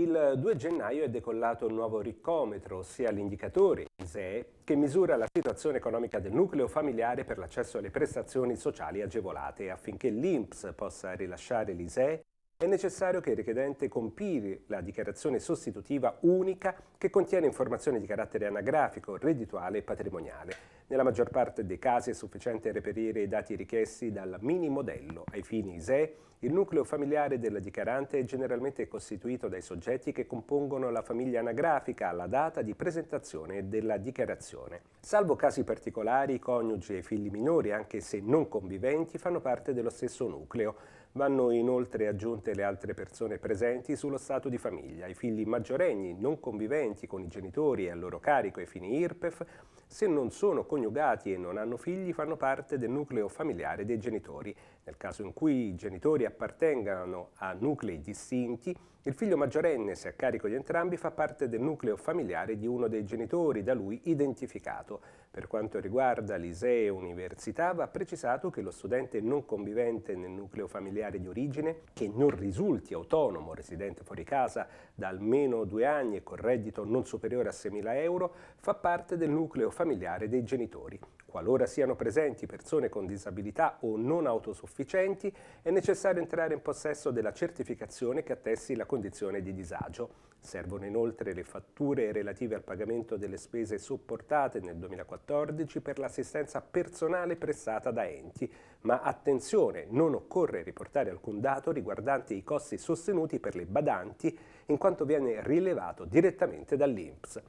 Il 2 gennaio è decollato un nuovo riccometro, ossia l'indicatore ISEE, che misura la situazione economica del nucleo familiare per l'accesso alle prestazioni sociali agevolate affinché l'INPS possa rilasciare l'ISEE è necessario che il richiedente compili la dichiarazione sostitutiva unica che contiene informazioni di carattere anagrafico, reddituale e patrimoniale. Nella maggior parte dei casi è sufficiente reperire i dati richiesti dal mini modello. Ai fini ISEE, il nucleo familiare del dichiarante è generalmente costituito dai soggetti che compongono la famiglia anagrafica alla data di presentazione della dichiarazione. Salvo casi particolari, i coniugi e i figli minori, anche se non conviventi, fanno parte dello stesso nucleo. Vanno inoltre aggiunte le altre persone presenti sullo stato di famiglia, i figli maggiorenni non conviventi con i genitori e a loro carico ai fini IRPEF, se non sono coniugati e non hanno figli fanno parte del nucleo familiare dei genitori. Nel caso in cui i genitori appartengano a nuclei distinti, il figlio maggiorenne, se a carico di entrambi, fa parte del nucleo familiare di uno dei genitori da lui identificato. Per quanto riguarda l'ISEE università, va precisato che lo studente non convivente nel nucleo familiare domiciliare di origine che non risulti autonomo residente fuori casa da almeno due anni e con reddito non superiore a 6.000 euro fa parte del nucleo familiare dei genitori Qualora siano presenti persone con disabilità o non autosufficienti, è necessario entrare in possesso della certificazione che attesti la condizione di disagio. Servono inoltre le fatture relative al pagamento delle spese supportate nel 2014 per l'assistenza personale prestata da enti, ma attenzione, non occorre riportare alcun dato riguardante i costi sostenuti per le badanti in quanto viene rilevato direttamente dall'INPS.